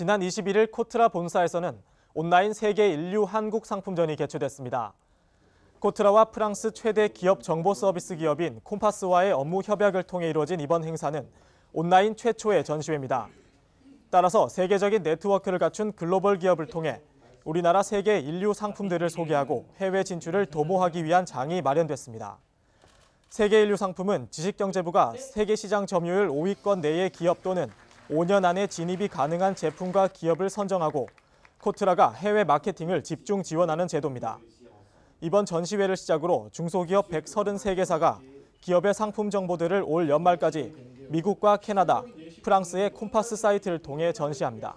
지난 21일 코트라 본사에서는 온라인 세계 인류 한국 상품전이 개최됐습니다. 코트라와 프랑스 최대 기업 정보 서비스 기업인 콤파스와의 업무 협약을 통해 이루어진 이번 행사는 온라인 최초의 전시회입니다. 따라서 세계적인 네트워크를 갖춘 글로벌 기업을 통해 우리나라 세계 인류 상품들을 소개하고 해외 진출을 도모하기 위한 장이 마련됐습니다. 세계 인류 상품은 지식경제부가 세계 시장 점유율 5위권 내의 기업 또는 5년 안에 진입이 가능한 제품과 기업을 선정하고 코트라가 해외 마케팅을 집중 지원하는 제도입니다. 이번 전시회를 시작으로 중소기업 133개사가 기업의 상품 정보들을 올 연말까지 미국과 캐나다, 프랑스의 콤파스 사이트를 통해 전시합니다.